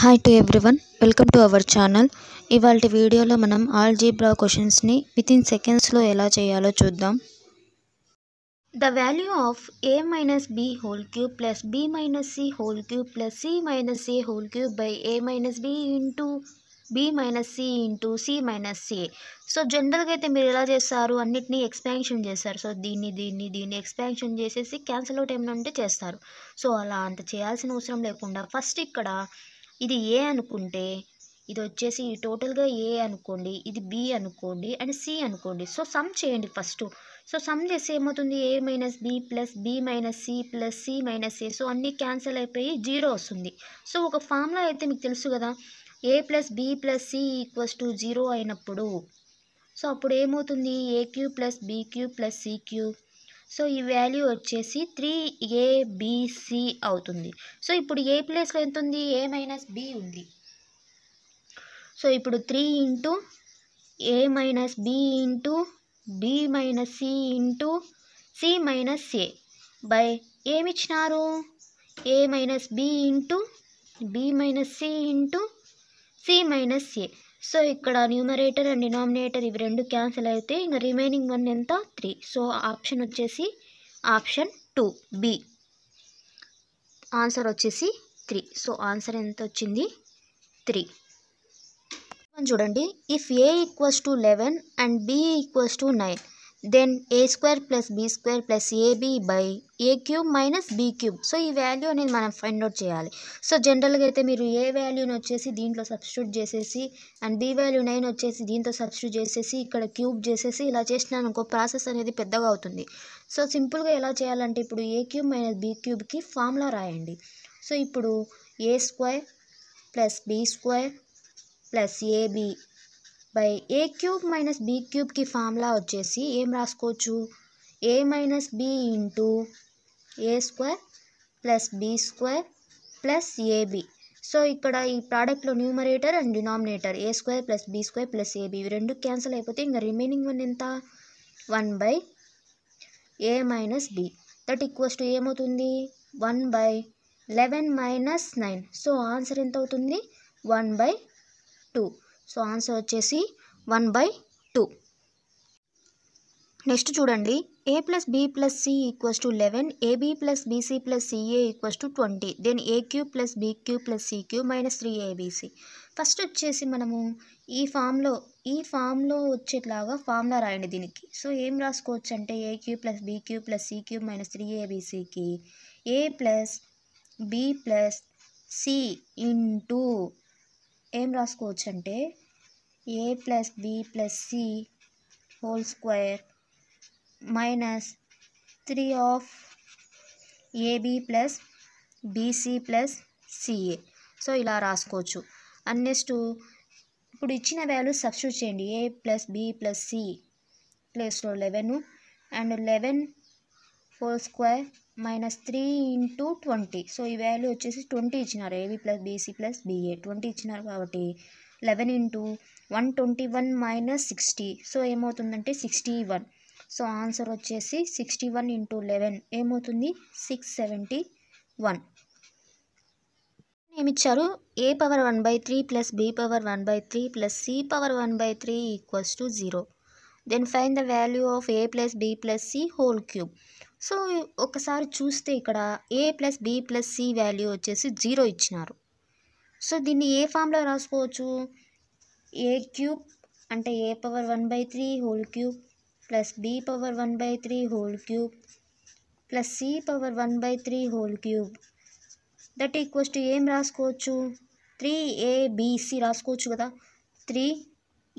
hi to everyone welcome to our channel ఇవాళ వీడియోలో మనం ఆల్జీబ్రా క్వశ్చన్స్ని విత్ ఇన్ సెకండ్స్లో ఎలా చేయాలో చూద్దాం the value of A minus B whole cube plus B minus C whole cube plus C minus A whole cube by A minus B into B minus C into C minus C so జనరల్గా అయితే మీరు ఎలా చేస్తారు అన్నిటినీ expansion చేస్తారు so దీన్ని దీన్ని దీన్ని ఎక్స్పాన్షన్ చేసేసి క్యాన్సిల్ అవుట్ ఏమైనా ఉంటే చేస్తారు సో అలా అంత చేయాల్సిన అవసరం లేకుండా ఫస్ట్ ఇక్కడ ఇది ఏ అనుకుంటే ఇది వచ్చేసి టోటల్గా ఏ అనుకోండి ఇది బి అనుకోండి అండ్ సి అనుకోండి సో సమ్ చేయండి ఫస్ట్ సో సమ్ చేస్తే ఏమవుతుంది A minus B plus B minus C plus C minus A so అన్నీ క్యాన్సిల్ అయిపోయి జీరో వస్తుంది సో ఒక ఫార్ములా అయితే మీకు తెలుసు కదా A plus B plus C equals to zero అయినప్పుడు సో అప్పుడు ఏమవుతుంది A cube plus B cube plus C so ఈ వాల్యూ వచ్చేసి త్రీ ఏబిసి అవుతుంది సో ఇప్పుడు ఏ ప్లేస్లో ఎంత ఉంది ఏ మైనస్ బి ఉంది సో ఇప్పుడు three into A minus B into B minus C into C minus A by ఏమిచ్చినారు A minus B into B minus C into C minus A so ఇక్కడ numerator and denominator ఇవి రెండు cancel అయితే ఇంకా remaining one ఎంత three so option వచ్చేసి option two B answer వచ్చేసి three so answer ఎంత వచ్చింది త్రీ చూడండి if A equals to eleven and B equals to nine then A square plus B square plus AB by A cube minus B cube so ఈ value అనేది మనం find out చేయాలి so జనరల్గా అయితే మీరు ఏ వాల్యూని వచ్చేసి దీంట్లో సబ్స్టిట్యూట్ చేసేసి అండ్ బి వాల్యూ నైన్ వచ్చేసి దీంతో సబ్స్టిట్యూట్ చేసేసి ఇక్కడ క్యూబ్ చేసేసి ఇలా చేసిన అనుకో ప్రాసెస్ అనేది పెద్దగా అవుతుంది సో సింపుల్గా ఎలా చేయాలంటే ఇప్పుడు ఏ క్యూబ్ మైనస్ బి క్యూబ్కి ఫార్ములా రాయండి సో ఇప్పుడు A square plus B square plus AB by A cube minus B క్యూబ్కి ఫార్ములా వచ్చేసి ఏం రాసుకోవచ్చు A minus B into A square plus B square plus AB so ఇక్కడ ఈ ప్రోడక్ట్లో numerator and denominator A square plus B square plus AB ఇవి రెండు cancel అయిపోతే ఇంకా రిమైనింగ్ వన్ ఎంత one by A minus B that equals to ఏమవుతుంది one by eleven minus nine so answer ఎంత అవుతుంది one by two so answer వచ్చేసి one by two next చూడండి A plus B plus C equals to eleven AB plus BC plus CA equals to twenty then A cube plus B cube plus C cube minus three ABC first వచ్చేసి మనము ఈ ఫామ్లో ఈ ఫామ్లో వచ్చేట్లాగా ఫామ్లా రాయండి దీనికి so ఏం రాసుకోవచ్చు అంటే A cube plus B cube plus C cube minus three ఏబీసీకి A plus B plus C into ఏం రాసుకోవచ్చు అంటే A plus B plus C whole square minus three of AB plus BC plus CA so ఇలా రాసుకోవచ్చు అన్నెస్ట్ నెక్స్ట్ ఇప్పుడు ఇచ్చిన వాల్యూ సబ్స్టిట్యూట్ చేయండి A plus B plus C ప్లేస్లో eleven and eleven whole square minus three into twenty so ఈ value వచ్చేసి twenty ఇచ్చినారు AB plus BC plus BA twenty ఇచ్చినారు కాబట్టి eleven into one twenty one minus sixty so ఏమవుతుందంటే sixty one so answer వచ్చేసి sixty one into eleven ఏమవుతుంది six seventy one ఏమిచ్చారు A power one by three plus B power one by three plus C power one by three equals to zero then find the value of A plus B plus C whole cube so ఒకసారి చూస్తే ఇక్కడ A plus B plus C value వచ్చేసి zero ఇచ్చినారు so దీన్ని A ఫామ్లో రాసుకోవచ్చు A cube అంటే A power one by three whole cube plus B power one by three whole cube plus C power one by three whole cube that equals to ఏం రాసుకోవచ్చు three ABC రాసుకోవచ్చు కదా three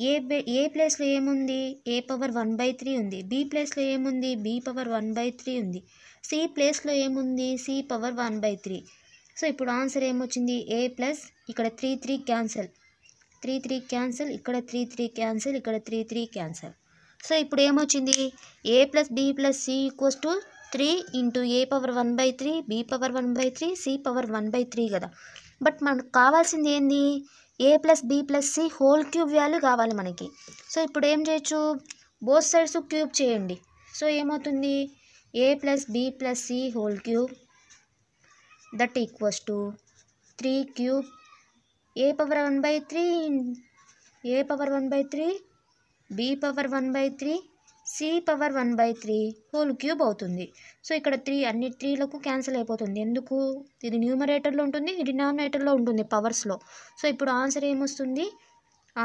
A A ప్లేస్లో ఏముంది A power one by three ఉంది B ప్లేస్లో ఏముంది B power one by three ఉంది సి ప్లేస్లో ఏముంది C power one by three so ఇప్పుడు ఆన్సర్ ఏమొచ్చింది ఏ ప్లస్ ఇక్కడ three three cancel three three cancel ఇక్కడ త్రీ త్రీ క్యాన్సల్ ఇక్కడ త్రీ త్రీ క్యాన్సల్ సో ఇప్పుడు ఏమొచ్చింది A plus B plus C equals to three into A power one by three B power one by three C power one by three కదా but మనకు కావాల్సింది ఏంది A plus B plus C whole cube value కావాలి మనకి so ఇప్పుడు ఏం చేయొచ్చు both sides cube చేయండి సో ఏమవుతుంది A plus B plus C whole cube that equals to three cube A power one by three A power one by three B power one by three C power one by three whole cube అవుతుంది సో ఇక్కడ three అన్ని త్రీలకు cancel అయిపోతుంది ఎందుకు ఇది న్యూమరేటర్లో ఉంటుంది డినామినేటర్లో ఉంటుంది పవర్స్లో సో ఇప్పుడు ఆన్సర్ ఏమొస్తుంది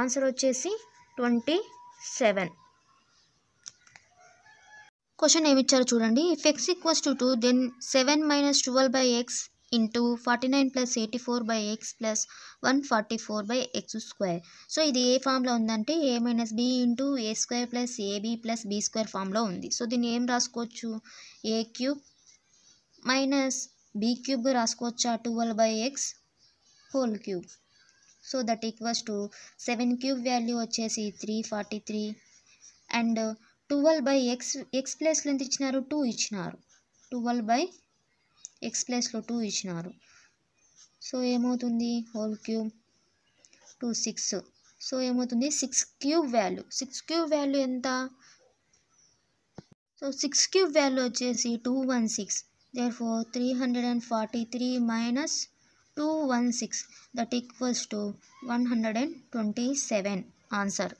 ఆన్సర్ వచ్చేసి ట్వంటీ సెవెన్ క్వశ్చన్ ఏమిచ్చారు చూడండి if X equals to two then seven minus twelve by X into forty nine plus eighty four by X plus one forty four by X square so ఇది ఏ ఫామ్లో ఉందంటే A minus B into A square plus AB plus B square ఫామ్లో ఉంది so దీన్ని ఏం రాసుకోవచ్చు A cube minus B cube రాసుకోవచ్చా twelve by X whole cube so that equals to seven cube value వచ్చేసి three forty three and twelve by X X ప్లేస్లో ఎంత ఇచ్చినారు two ఇచ్చినారు ట్వెల్వ్ బై ఎక్స్ ప్లేస్లో టూ ఇచ్చినారు సో ఏమవుతుంది whole cube two six so ఏమవుతుంది six cube value six cube value ఎంత సో సిక్స్ క్యూబ్ వాల్యూ వచ్చేసి two one six there four three hundred and forty three minus two one six that equals to one hundred and twenty seven answer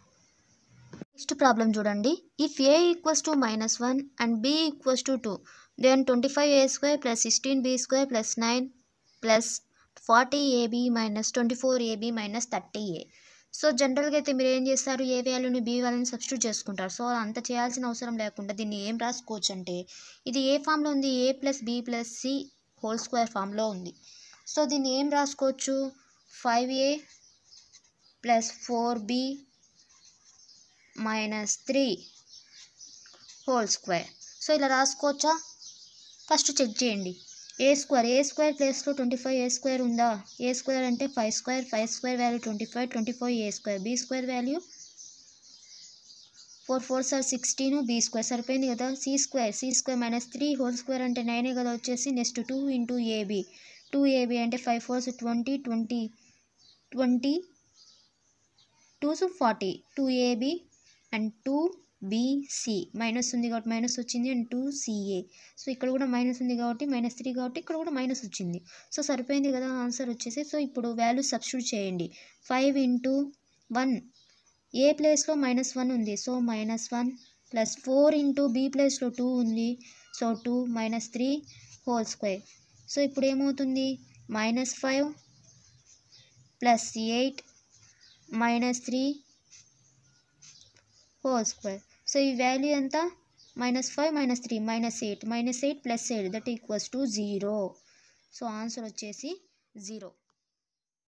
next problem చూడండి if A equals to minus one and B equals to two twenty five A plus sixteen B square plus nine plus forty AB minus twenty four AB minus thirty A so జనరల్గా అయితే మీరు ఏం చేస్తారు A వ్యాల్యూని B వాల్యూని substitute చేసుకుంటారు so అంత చేయాల్సిన అవసరం లేకుండా దీన్ని ఏం రాసుకోవచ్చు అంటే ఇది ఏ ఫామ్లో ఉంది A plus B plus C whole square ఫామ్లో ఉంది సో దీన్ని ఏం రాసుకోవచ్చు five A plus four B minus three whole square so ఇలా రాసుకోవచ్చా ఫస్ట్ చెక్ చేయండి ఏ స్క్వేర్ ఏ స్క్వేర్ ప్లేస్లో ట్వంటీ ఫైవ్ ఏ స్క్వేర్ ఉందా ఏ స్క్వేర్ అంటే five square five square value twenty five twenty five A square B square value four four sir sixteen B square సరిపోయింది కదా C square C square minus three whole square అంటే నైనే కదా వచ్చేసి next two into AB two AB అంటే five fours twenty twenty twenty twos forty two AB and two BC minus ఉంది కాబట్టి minus వచ్చింది అండ్ టూ సిఏ సో ఇక్కడ కూడా మైనస్ ఉంది కాబట్టి మైనస్ త్రీ కాబట్టి ఇక్కడ కూడా మైనస్ వచ్చింది సో సరిపోయింది కదా ఆన్సర్ వచ్చేసి సో ఇప్పుడు వాల్యూ సబ్స్టిట్యూట్ చేయండి ఫైవ్ ఇంటూ వన్ ఏ ప్లేస్లో మైనస్ వన్ ఉంది so minus one plus four into B ప్లేస్లో టూ ఉంది so two minus three whole square so ఇప్పుడు ఏమవుతుంది minus five plus eight minus three whole square so ఈ value ఎంత minus five minus three minus eight minus eight plus eight that equals to zero so answer వచ్చేసి zero